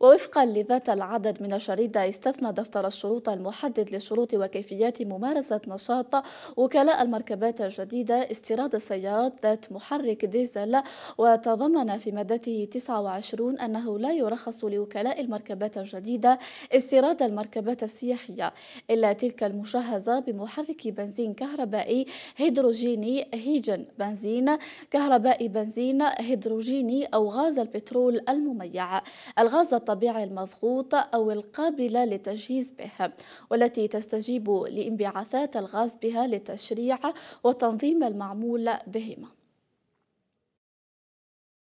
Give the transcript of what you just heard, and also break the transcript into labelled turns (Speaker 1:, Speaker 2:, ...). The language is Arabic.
Speaker 1: ووفقا لذات العدد من الشريدة استثنى دفتر الشروط المحدد لشروط وكيفيات ممارسة نشاط وكلاء المركبات الجديدة استيراد السيارات ذات محرك ديزل وتضمن في مادته 29 أنه لا يرخص لوكلاء المركبات الجديدة استيراد المركبات السياحية إلا تلك المجهزة بمحرك بنزين كهربائي هيدروجيني هيجن بنزين كهربائي بنزين هيدروجيني أو غاز البترول المميع الغاز الطبيعي المضغوط أو القابلة للتجهيز بها والتي تستجيب لانبعاثات الغاز بها للتشريع وتنظيم المعمول بهما